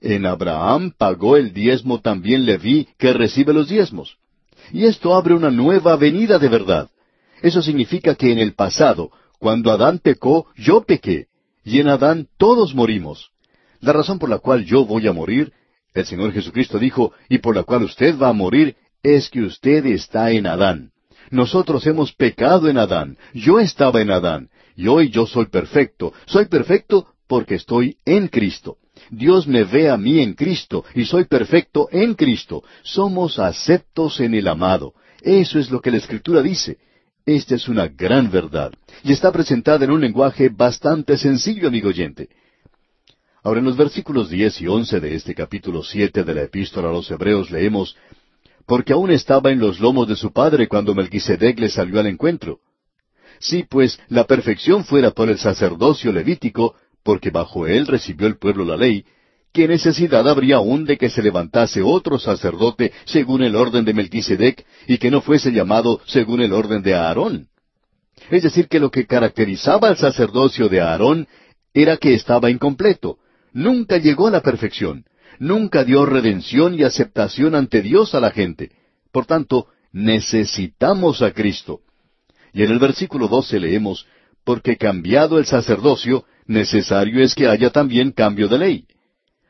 En Abraham pagó el diezmo también Leví, que recibe los diezmos. Y esto abre una nueva venida de verdad. Eso significa que en el pasado, cuando Adán pecó, yo pequé, y en Adán todos morimos. La razón por la cual yo voy a morir el Señor Jesucristo dijo, y por la cual usted va a morir, es que usted está en Adán. Nosotros hemos pecado en Adán, yo estaba en Adán, y hoy yo soy perfecto, soy perfecto porque estoy en Cristo. Dios me ve a mí en Cristo, y soy perfecto en Cristo. Somos aceptos en el amado. Eso es lo que la Escritura dice. Esta es una gran verdad, y está presentada en un lenguaje bastante sencillo, amigo oyente. Ahora en los versículos diez y once de este capítulo siete de la Epístola a los Hebreos leemos Porque aún estaba en los lomos de su padre cuando Melquisedec le salió al encuentro. Sí, pues la perfección fuera por el sacerdocio levítico, porque bajo él recibió el pueblo la ley, ¿qué necesidad habría aún de que se levantase otro sacerdote según el orden de Melquisedec y que no fuese llamado según el orden de Aarón? Es decir, que lo que caracterizaba al sacerdocio de Aarón era que estaba incompleto, nunca llegó a la perfección, nunca dio redención y aceptación ante Dios a la gente. Por tanto, necesitamos a Cristo. Y en el versículo 12 leemos, porque cambiado el sacerdocio, necesario es que haya también cambio de ley.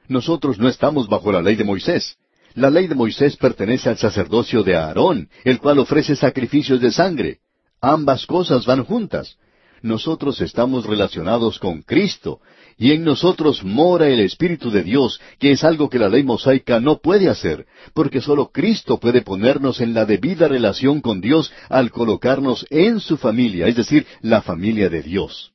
Nosotros no estamos bajo la ley de Moisés. La ley de Moisés pertenece al sacerdocio de Aarón, el cual ofrece sacrificios de sangre. Ambas cosas van juntas. Nosotros estamos relacionados con Cristo, y en nosotros mora el Espíritu de Dios, que es algo que la ley mosaica no puede hacer, porque sólo Cristo puede ponernos en la debida relación con Dios al colocarnos en su familia, es decir, la familia de Dios.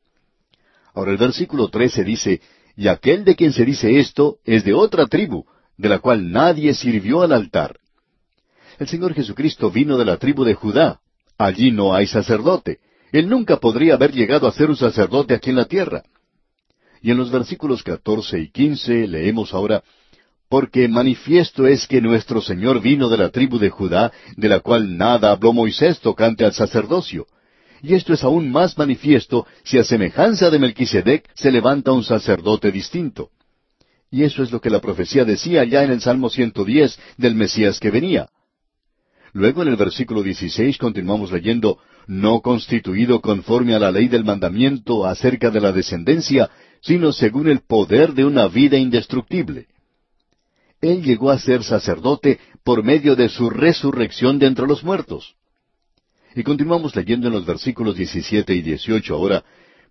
Ahora el versículo 13 dice, Y aquel de quien se dice esto es de otra tribu, de la cual nadie sirvió al altar. El Señor Jesucristo vino de la tribu de Judá. Allí no hay sacerdote. Él nunca podría haber llegado a ser un sacerdote aquí en la tierra. Y en los versículos catorce y quince leemos ahora Porque manifiesto es que nuestro Señor vino de la tribu de Judá, de la cual nada habló Moisés tocante al sacerdocio. Y esto es aún más manifiesto si a semejanza de Melquisedec se levanta un sacerdote distinto. Y eso es lo que la profecía decía ya en el Salmo 110 del Mesías que venía. Luego en el versículo 16 continuamos leyendo, no constituido conforme a la ley del mandamiento acerca de la descendencia, sino según el poder de una vida indestructible. Él llegó a ser sacerdote por medio de su resurrección de entre los muertos. Y continuamos leyendo en los versículos 17 y 18 ahora,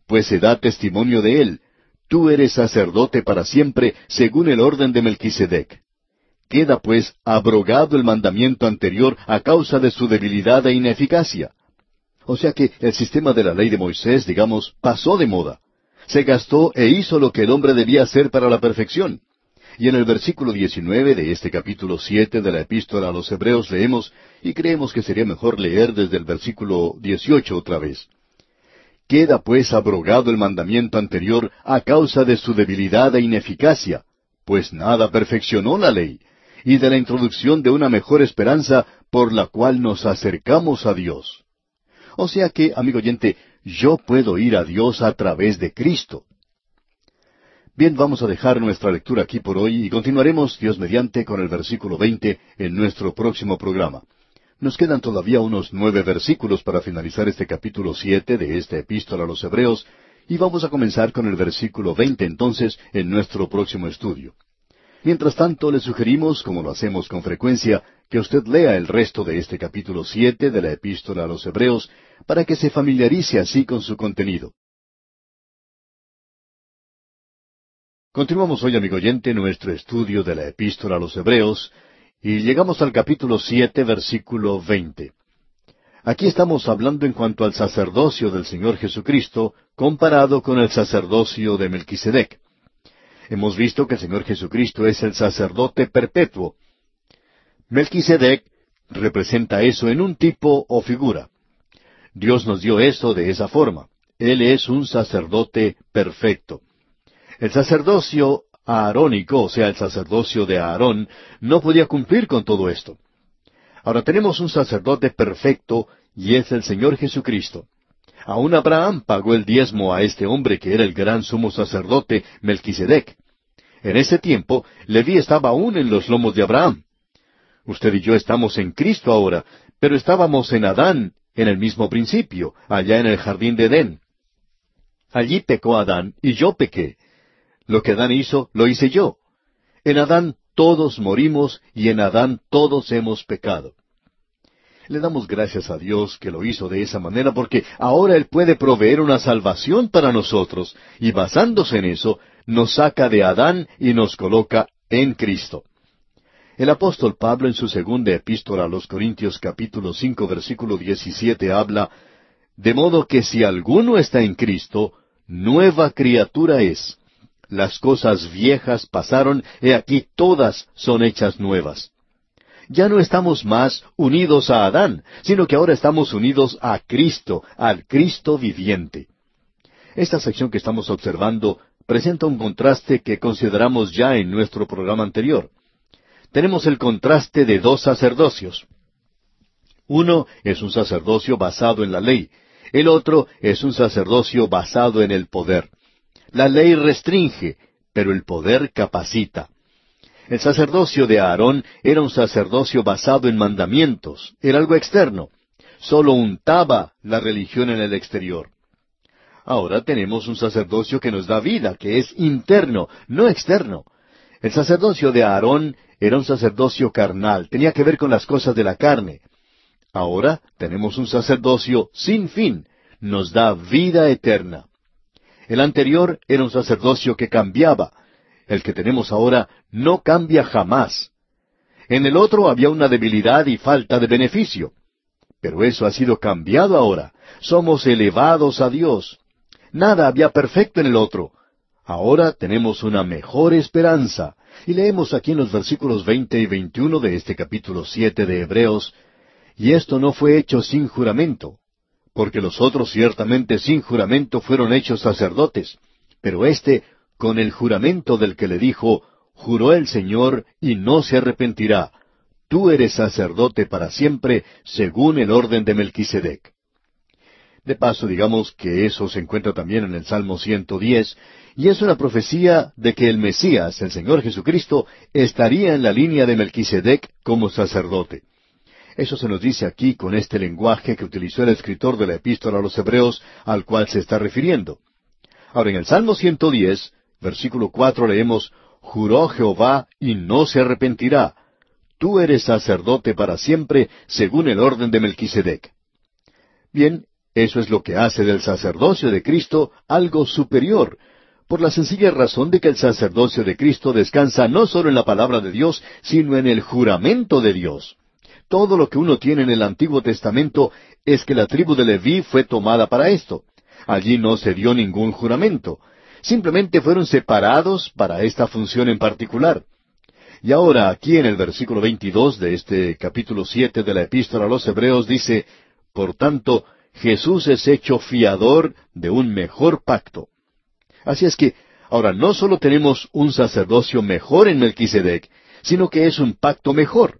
pues se da testimonio de él, tú eres sacerdote para siempre según el orden de Melquisedec. Queda pues abrogado el mandamiento anterior a causa de su debilidad e ineficacia. O sea que el sistema de la ley de Moisés, digamos, pasó de moda se gastó e hizo lo que el hombre debía hacer para la perfección. Y en el versículo 19 de este capítulo 7 de la epístola a los Hebreos leemos, y creemos que sería mejor leer desde el versículo 18 otra vez. Queda pues abrogado el mandamiento anterior a causa de su debilidad e ineficacia, pues nada perfeccionó la ley, y de la introducción de una mejor esperanza por la cual nos acercamos a Dios. O sea que, amigo oyente, yo puedo ir a Dios a través de Cristo. Bien, vamos a dejar nuestra lectura aquí por hoy y continuaremos, Dios mediante, con el versículo 20 en nuestro próximo programa. Nos quedan todavía unos nueve versículos para finalizar este capítulo siete de esta epístola a los Hebreos, y vamos a comenzar con el versículo veinte entonces en nuestro próximo estudio. Mientras tanto, le sugerimos, como lo hacemos con frecuencia, que usted lea el resto de este capítulo 7 de la Epístola a los Hebreos para que se familiarice así con su contenido. Continuamos hoy, amigo oyente, nuestro estudio de la Epístola a los Hebreos y llegamos al capítulo 7, versículo 20. Aquí estamos hablando en cuanto al sacerdocio del Señor Jesucristo comparado con el sacerdocio de Melquisedec. Hemos visto que el Señor Jesucristo es el sacerdote perpetuo, Melquisedec representa eso en un tipo o figura. Dios nos dio eso de esa forma. Él es un sacerdote perfecto. El sacerdocio aarónico, o sea, el sacerdocio de Aarón, no podía cumplir con todo esto. Ahora tenemos un sacerdote perfecto y es el Señor Jesucristo. Aún Abraham pagó el diezmo a este hombre que era el gran sumo sacerdote Melquisedec. En ese tiempo, Leví estaba aún en los lomos de Abraham. Usted y yo estamos en Cristo ahora, pero estábamos en Adán, en el mismo principio, allá en el jardín de Edén. Allí pecó Adán y yo pequé. Lo que Adán hizo, lo hice yo. En Adán todos morimos y en Adán todos hemos pecado. Le damos gracias a Dios que lo hizo de esa manera porque ahora Él puede proveer una salvación para nosotros y basándose en eso, nos saca de Adán y nos coloca en Cristo. El apóstol Pablo en su segunda epístola a los Corintios capítulo cinco versículo diecisiete habla de modo que si alguno está en Cristo, nueva criatura es. Las cosas viejas pasaron, y aquí todas son hechas nuevas. Ya no estamos más unidos a Adán, sino que ahora estamos unidos a Cristo, al Cristo viviente. Esta sección que estamos observando presenta un contraste que consideramos ya en nuestro programa anterior tenemos el contraste de dos sacerdocios. Uno es un sacerdocio basado en la ley, el otro es un sacerdocio basado en el poder. La ley restringe, pero el poder capacita. El sacerdocio de Aarón era un sacerdocio basado en mandamientos, era algo externo. Solo untaba la religión en el exterior. Ahora tenemos un sacerdocio que nos da vida, que es interno, no externo. El sacerdocio de Aarón era un sacerdocio carnal, tenía que ver con las cosas de la carne. Ahora tenemos un sacerdocio sin fin, nos da vida eterna. El anterior era un sacerdocio que cambiaba, el que tenemos ahora no cambia jamás. En el otro había una debilidad y falta de beneficio. Pero eso ha sido cambiado ahora. Somos elevados a Dios. Nada había perfecto en el otro. Ahora tenemos una mejor esperanza. Y leemos aquí en los versículos 20 y 21 de este capítulo 7 de Hebreos, y esto no fue hecho sin juramento, porque los otros ciertamente sin juramento fueron hechos sacerdotes, pero éste con el juramento del que le dijo, juró el Señor y no se arrepentirá, tú eres sacerdote para siempre según el orden de Melquisedec. De paso, digamos que eso se encuentra también en el Salmo 110, y es una profecía de que el Mesías, el Señor Jesucristo, estaría en la línea de Melquisedec como sacerdote. Eso se nos dice aquí con este lenguaje que utilizó el escritor de la epístola a los Hebreos al cual se está refiriendo. Ahora, en el Salmo 110, versículo 4, leemos, Juró Jehová y no se arrepentirá. Tú eres sacerdote para siempre, según el orden de Melquisedec. Bien, eso es lo que hace del sacerdocio de Cristo algo superior, por la sencilla razón de que el sacerdocio de Cristo descansa no solo en la palabra de Dios, sino en el juramento de Dios. Todo lo que uno tiene en el Antiguo Testamento es que la tribu de Leví fue tomada para esto. Allí no se dio ningún juramento. Simplemente fueron separados para esta función en particular. Y ahora aquí en el versículo 22 de este capítulo 7 de la epístola a los Hebreos dice, Por tanto, Jesús es hecho fiador de un mejor pacto. Así es que ahora no solo tenemos un sacerdocio mejor en Melquisedec, sino que es un pacto mejor.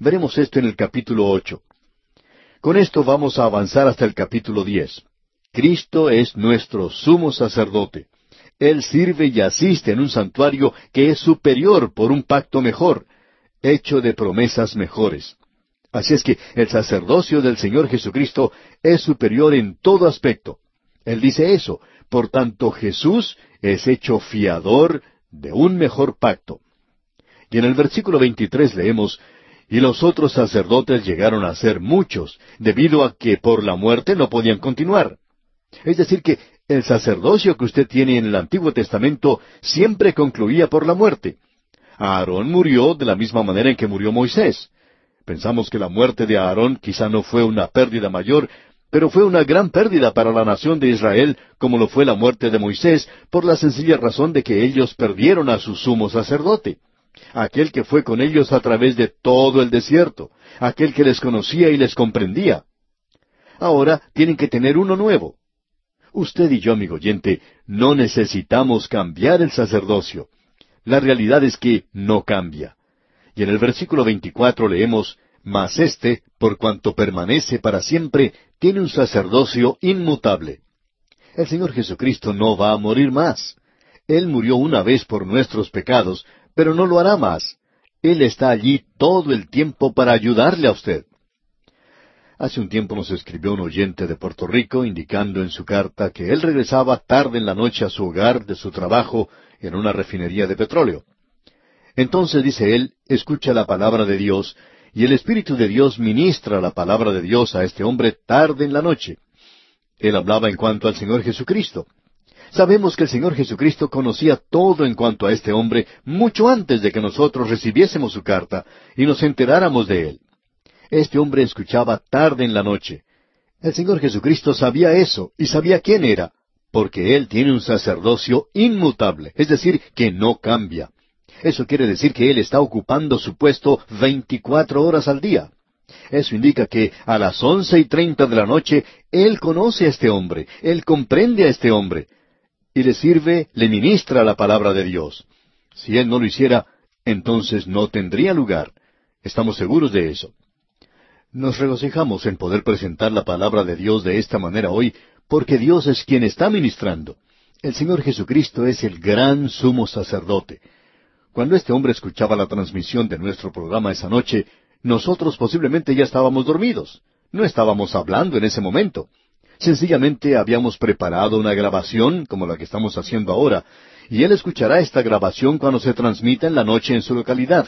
Veremos esto en el capítulo ocho. Con esto vamos a avanzar hasta el capítulo diez. Cristo es nuestro sumo sacerdote. Él sirve y asiste en un santuario que es superior por un pacto mejor, hecho de promesas mejores. Así es que el sacerdocio del Señor Jesucristo es superior en todo aspecto. Él dice eso. Por tanto, Jesús es hecho fiador de un mejor pacto. Y en el versículo 23 leemos, Y los otros sacerdotes llegaron a ser muchos, debido a que por la muerte no podían continuar. Es decir, que el sacerdocio que usted tiene en el Antiguo Testamento siempre concluía por la muerte. Aarón murió de la misma manera en que murió Moisés. Pensamos que la muerte de Aarón quizá no fue una pérdida mayor, pero fue una gran pérdida para la nación de Israel, como lo fue la muerte de Moisés, por la sencilla razón de que ellos perdieron a su sumo sacerdote, aquel que fue con ellos a través de todo el desierto, aquel que les conocía y les comprendía. Ahora tienen que tener uno nuevo. Usted y yo, amigo oyente, no necesitamos cambiar el sacerdocio. La realidad es que no cambia. Y en el versículo 24 leemos, Mas éste, por cuanto permanece para siempre, tiene un sacerdocio inmutable. El Señor Jesucristo no va a morir más. Él murió una vez por nuestros pecados, pero no lo hará más. Él está allí todo el tiempo para ayudarle a usted. Hace un tiempo nos escribió un oyente de Puerto Rico indicando en su carta que él regresaba tarde en la noche a su hogar de su trabajo en una refinería de petróleo. Entonces, dice él, escucha la palabra de Dios, y el Espíritu de Dios ministra la palabra de Dios a este hombre tarde en la noche. Él hablaba en cuanto al Señor Jesucristo. Sabemos que el Señor Jesucristo conocía todo en cuanto a este hombre mucho antes de que nosotros recibiésemos su carta y nos enteráramos de él. Este hombre escuchaba tarde en la noche. El Señor Jesucristo sabía eso y sabía quién era, porque Él tiene un sacerdocio inmutable, es decir, que no cambia. Eso quiere decir que él está ocupando su puesto veinticuatro horas al día. Eso indica que a las once y treinta de la noche él conoce a este hombre, él comprende a este hombre, y le sirve, le ministra la palabra de Dios. Si él no lo hiciera, entonces no tendría lugar. Estamos seguros de eso. Nos regocijamos en poder presentar la palabra de Dios de esta manera hoy, porque Dios es quien está ministrando. El Señor Jesucristo es el gran sumo sacerdote. Cuando este hombre escuchaba la transmisión de nuestro programa esa noche, nosotros posiblemente ya estábamos dormidos. No estábamos hablando en ese momento. Sencillamente habíamos preparado una grabación como la que estamos haciendo ahora, y él escuchará esta grabación cuando se transmita en la noche en su localidad.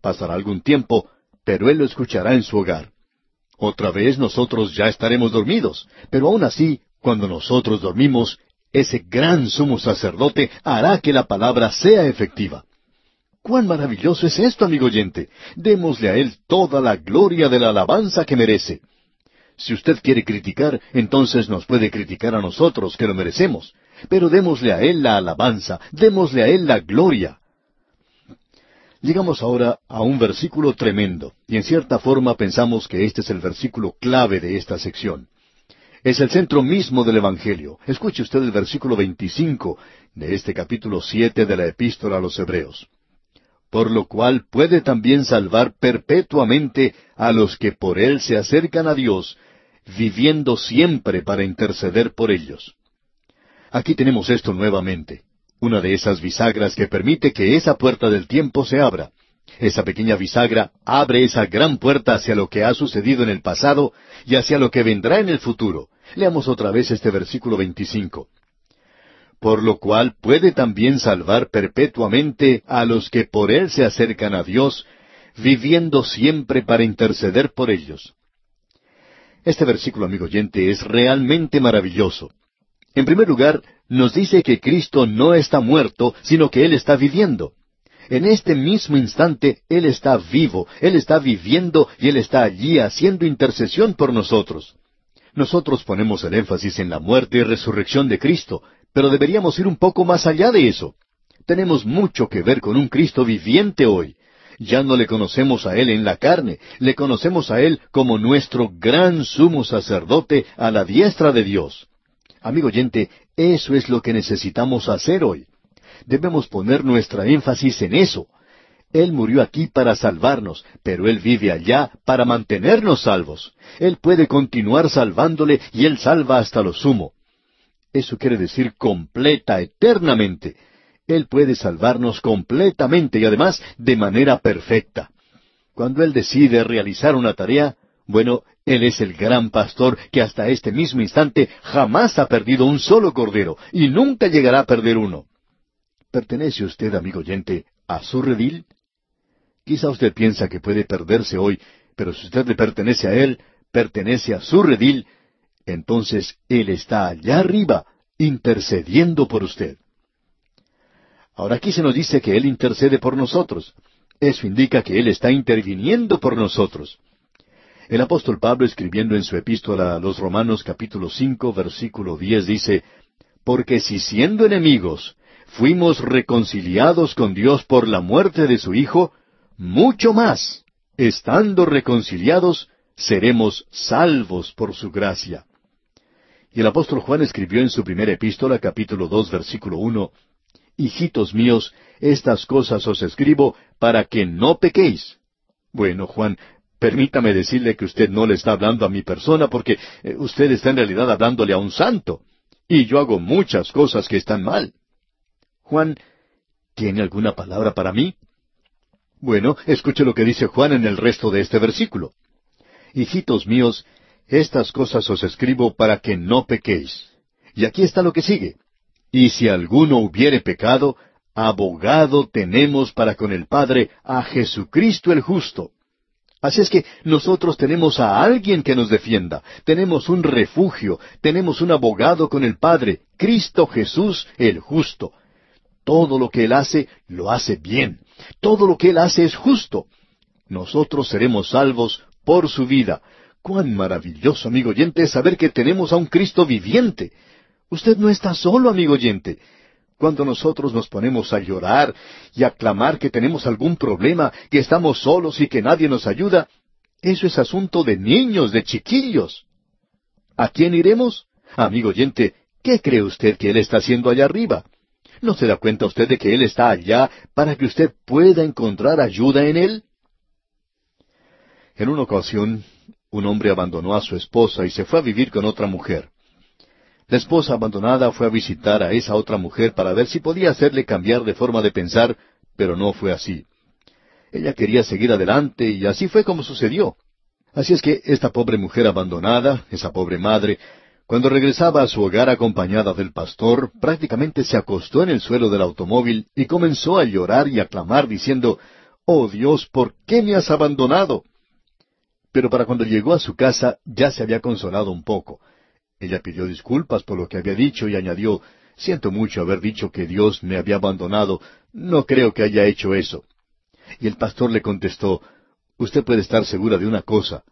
Pasará algún tiempo, pero él lo escuchará en su hogar. Otra vez nosotros ya estaremos dormidos, pero aun así, cuando nosotros dormimos, ese gran sumo sacerdote hará que la palabra sea efectiva cuán maravilloso es esto, amigo oyente. Démosle a Él toda la gloria de la alabanza que merece. Si usted quiere criticar, entonces nos puede criticar a nosotros, que lo merecemos. Pero démosle a Él la alabanza, démosle a Él la gloria. Llegamos ahora a un versículo tremendo, y en cierta forma pensamos que este es el versículo clave de esta sección. Es el centro mismo del Evangelio. Escuche usted el versículo 25 de este capítulo 7 de la epístola a los Hebreos por lo cual puede también salvar perpetuamente a los que por él se acercan a Dios, viviendo siempre para interceder por ellos. Aquí tenemos esto nuevamente, una de esas bisagras que permite que esa puerta del tiempo se abra. Esa pequeña bisagra abre esa gran puerta hacia lo que ha sucedido en el pasado y hacia lo que vendrá en el futuro. Leamos otra vez este versículo 25 por lo cual puede también salvar perpetuamente a los que por él se acercan a Dios, viviendo siempre para interceder por ellos. Este versículo, amigo oyente, es realmente maravilloso. En primer lugar, nos dice que Cristo no está muerto, sino que Él está viviendo. En este mismo instante, Él está vivo, Él está viviendo y Él está allí haciendo intercesión por nosotros. Nosotros ponemos el énfasis en la muerte y resurrección de Cristo, pero deberíamos ir un poco más allá de eso. Tenemos mucho que ver con un Cristo viviente hoy. Ya no le conocemos a Él en la carne, le conocemos a Él como nuestro gran sumo sacerdote a la diestra de Dios. Amigo oyente, eso es lo que necesitamos hacer hoy. Debemos poner nuestra énfasis en eso. Él murió aquí para salvarnos, pero Él vive allá para mantenernos salvos. Él puede continuar salvándole y Él salva hasta lo sumo. Eso quiere decir completa, eternamente. Él puede salvarnos completamente y además de manera perfecta. Cuando Él decide realizar una tarea, bueno, Él es el gran pastor que hasta este mismo instante jamás ha perdido un solo cordero y nunca llegará a perder uno. ¿Pertenece usted, amigo oyente, a su redil? Quizá usted piensa que puede perderse hoy, pero si usted le pertenece a Él, pertenece a su redil entonces Él está allá arriba intercediendo por usted. Ahora aquí se nos dice que Él intercede por nosotros. Eso indica que Él está interviniendo por nosotros. El apóstol Pablo escribiendo en su epístola a los Romanos capítulo 5 versículo 10 dice, Porque si siendo enemigos fuimos reconciliados con Dios por la muerte de su Hijo, mucho más, estando reconciliados, seremos salvos por su gracia. Y el apóstol Juan escribió en su primera epístola, capítulo dos, versículo uno, Hijitos míos, estas cosas os escribo para que no pequéis. Bueno, Juan, permítame decirle que usted no le está hablando a mi persona porque eh, usted está en realidad hablándole a un santo. Y yo hago muchas cosas que están mal. Juan, ¿tiene alguna palabra para mí? Bueno, escuche lo que dice Juan en el resto de este versículo. Hijitos míos, estas cosas os escribo para que no pequéis. Y aquí está lo que sigue. Y si alguno hubiere pecado, abogado tenemos para con el Padre a Jesucristo el justo. Así es que nosotros tenemos a alguien que nos defienda, tenemos un refugio, tenemos un abogado con el Padre, Cristo Jesús el justo. Todo lo que Él hace, lo hace bien. Todo lo que Él hace es justo. Nosotros seremos salvos por su vida, Cuán maravilloso, amigo oyente, saber que tenemos a un Cristo viviente. Usted no está solo, amigo oyente. Cuando nosotros nos ponemos a llorar y a clamar que tenemos algún problema, que estamos solos y que nadie nos ayuda, eso es asunto de niños, de chiquillos. ¿A quién iremos? Amigo oyente, ¿qué cree usted que Él está haciendo allá arriba? ¿No se da cuenta usted de que Él está allá para que usted pueda encontrar ayuda en Él? En una ocasión, un hombre abandonó a su esposa y se fue a vivir con otra mujer. La esposa abandonada fue a visitar a esa otra mujer para ver si podía hacerle cambiar de forma de pensar, pero no fue así. Ella quería seguir adelante y así fue como sucedió. Así es que esta pobre mujer abandonada, esa pobre madre, cuando regresaba a su hogar acompañada del pastor, prácticamente se acostó en el suelo del automóvil y comenzó a llorar y a clamar diciendo, Oh Dios, ¿por qué me has abandonado? Pero para cuando llegó a su casa ya se había consolado un poco. Ella pidió disculpas por lo que había dicho y añadió, Siento mucho haber dicho que Dios me había abandonado, no creo que haya hecho eso. Y el pastor le contestó, Usted puede estar segura de una cosa,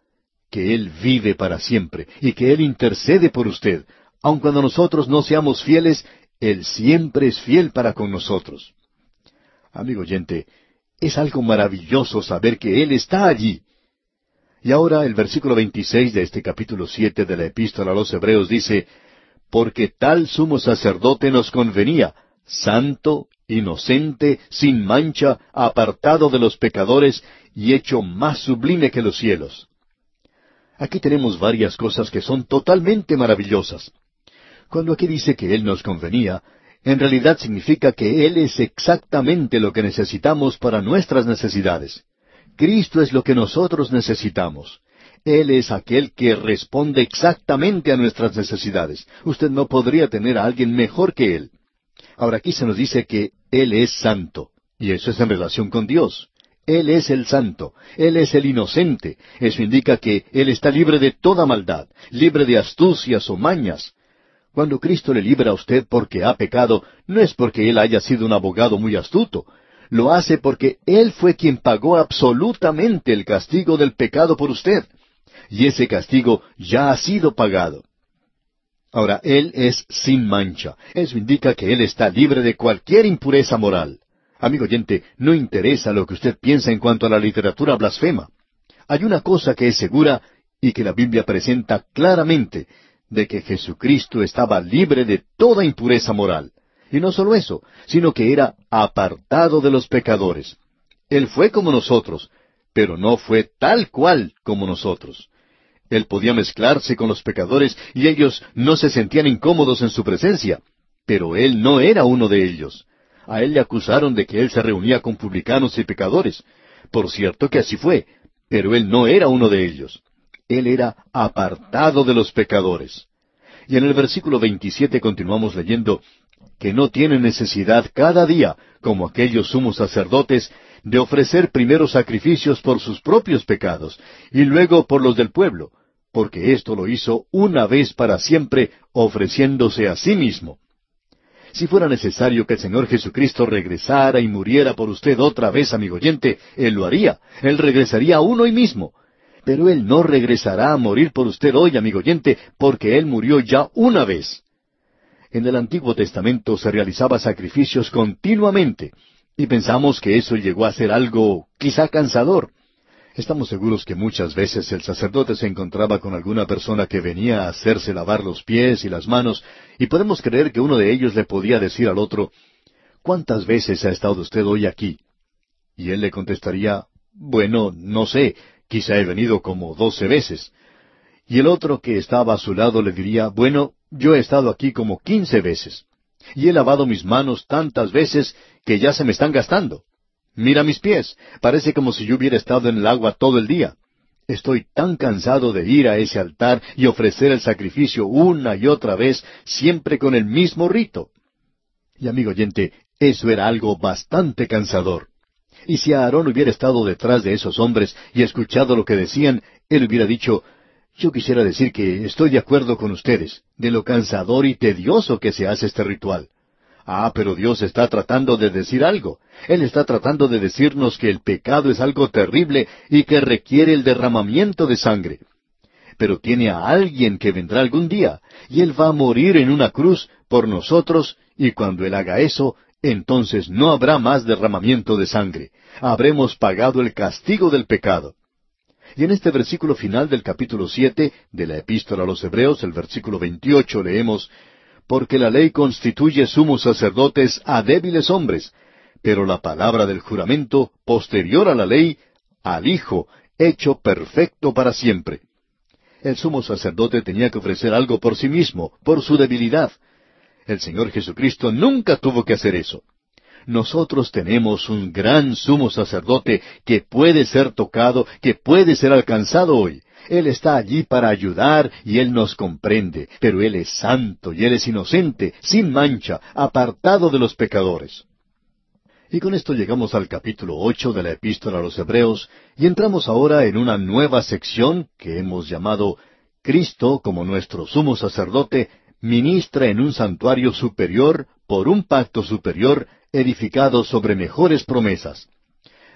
que Él vive para siempre y que Él intercede por usted. Aun cuando nosotros no seamos fieles, Él siempre es fiel para con nosotros. Amigo oyente, es algo maravilloso saber que Él está allí y ahora el versículo 26 de este capítulo 7 de la epístola a los Hebreos dice, Porque tal sumo sacerdote nos convenía, santo, inocente, sin mancha, apartado de los pecadores y hecho más sublime que los cielos. Aquí tenemos varias cosas que son totalmente maravillosas. Cuando aquí dice que Él nos convenía, en realidad significa que Él es exactamente lo que necesitamos para nuestras necesidades. Cristo es lo que nosotros necesitamos. Él es aquel que responde exactamente a nuestras necesidades. Usted no podría tener a alguien mejor que Él. Ahora aquí se nos dice que Él es santo, y eso es en relación con Dios. Él es el santo, Él es el inocente. Eso indica que Él está libre de toda maldad, libre de astucias o mañas. Cuando Cristo le libra a usted porque ha pecado, no es porque Él haya sido un abogado muy astuto, lo hace porque Él fue quien pagó absolutamente el castigo del pecado por usted. Y ese castigo ya ha sido pagado. Ahora, Él es sin mancha. Eso indica que Él está libre de cualquier impureza moral. Amigo oyente, no interesa lo que usted piensa en cuanto a la literatura blasfema. Hay una cosa que es segura y que la Biblia presenta claramente, de que Jesucristo estaba libre de toda impureza moral. Y no solo eso, sino que era apartado de los pecadores. Él fue como nosotros, pero no fue tal cual como nosotros. Él podía mezclarse con los pecadores y ellos no se sentían incómodos en su presencia, pero él no era uno de ellos. A él le acusaron de que él se reunía con publicanos y pecadores. Por cierto que así fue, pero él no era uno de ellos. Él era apartado de los pecadores. Y en el versículo 27 continuamos leyendo, que no tiene necesidad cada día, como aquellos sumos sacerdotes, de ofrecer primero sacrificios por sus propios pecados y luego por los del pueblo, porque esto lo hizo una vez para siempre ofreciéndose a sí mismo. Si fuera necesario que el Señor Jesucristo regresara y muriera por usted otra vez, amigo oyente, Él lo haría. Él regresaría aún hoy mismo. Pero Él no regresará a morir por usted hoy, amigo oyente, porque Él murió ya una vez. En el Antiguo Testamento se realizaba sacrificios continuamente y pensamos que eso llegó a ser algo quizá cansador. Estamos seguros que muchas veces el sacerdote se encontraba con alguna persona que venía a hacerse lavar los pies y las manos y podemos creer que uno de ellos le podía decir al otro, ¿cuántas veces ha estado usted hoy aquí? Y él le contestaría, bueno, no sé, quizá he venido como doce veces. Y el otro que estaba a su lado le diría, bueno, yo he estado aquí como quince veces, y he lavado mis manos tantas veces que ya se me están gastando. Mira mis pies, parece como si yo hubiera estado en el agua todo el día. Estoy tan cansado de ir a ese altar y ofrecer el sacrificio una y otra vez, siempre con el mismo rito. Y amigo oyente, eso era algo bastante cansador. Y si Aarón hubiera estado detrás de esos hombres y escuchado lo que decían, él hubiera dicho, yo quisiera decir que estoy de acuerdo con ustedes, de lo cansador y tedioso que se hace este ritual. Ah, pero Dios está tratando de decir algo. Él está tratando de decirnos que el pecado es algo terrible y que requiere el derramamiento de sangre. Pero tiene a alguien que vendrá algún día, y Él va a morir en una cruz por nosotros, y cuando Él haga eso, entonces no habrá más derramamiento de sangre. Habremos pagado el castigo del pecado. Y en este versículo final del capítulo siete de la Epístola a los Hebreos, el versículo veintiocho, leemos Porque la ley constituye sumos sacerdotes a débiles hombres, pero la palabra del juramento, posterior a la ley, al Hijo, hecho perfecto para siempre. El sumo sacerdote tenía que ofrecer algo por sí mismo, por su debilidad. El Señor Jesucristo nunca tuvo que hacer eso nosotros tenemos un gran sumo sacerdote que puede ser tocado, que puede ser alcanzado hoy. Él está allí para ayudar y Él nos comprende, pero Él es santo y Él es inocente, sin mancha, apartado de los pecadores. Y con esto llegamos al capítulo ocho de la epístola a los Hebreos y entramos ahora en una nueva sección que hemos llamado Cristo como nuestro sumo sacerdote ministra en un santuario superior por un pacto superior edificado sobre mejores promesas.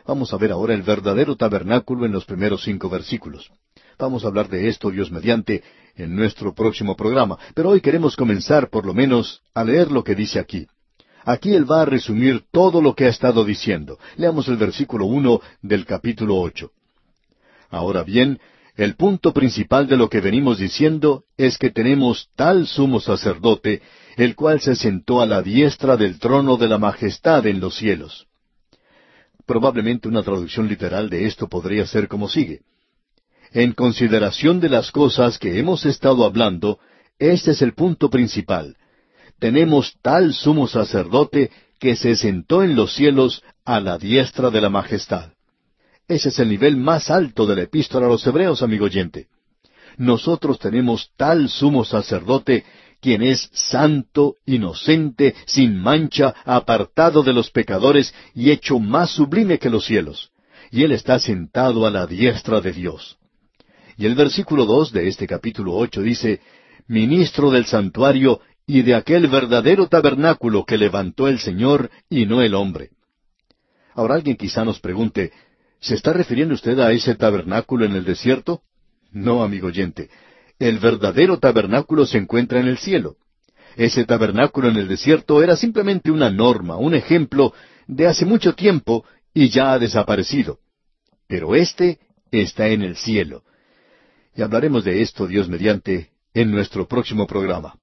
Vamos a ver ahora el verdadero tabernáculo en los primeros cinco versículos. Vamos a hablar de esto, Dios mediante, en nuestro próximo programa, pero hoy queremos comenzar por lo menos a leer lo que dice aquí. Aquí él va a resumir todo lo que ha estado diciendo. Leamos el versículo uno del capítulo ocho. Ahora bien, el punto principal de lo que venimos diciendo es que tenemos tal sumo sacerdote el cual se sentó a la diestra del trono de la majestad en los cielos. Probablemente una traducción literal de esto podría ser como sigue. En consideración de las cosas que hemos estado hablando, este es el punto principal. Tenemos tal sumo sacerdote que se sentó en los cielos a la diestra de la majestad. Ese es el nivel más alto de la epístola a los hebreos, amigo oyente. Nosotros tenemos tal sumo sacerdote quien es santo, inocente, sin mancha, apartado de los pecadores y hecho más sublime que los cielos. Y él está sentado a la diestra de Dios. Y el versículo dos de este capítulo ocho dice, Ministro del santuario y de aquel verdadero tabernáculo que levantó el Señor y no el hombre. Ahora alguien quizá nos pregunte, ¿se está refiriendo usted a ese tabernáculo en el desierto? No, amigo oyente, el verdadero tabernáculo se encuentra en el cielo. Ese tabernáculo en el desierto era simplemente una norma, un ejemplo de hace mucho tiempo y ya ha desaparecido. Pero este está en el cielo. Y hablaremos de esto, Dios mediante, en nuestro próximo programa.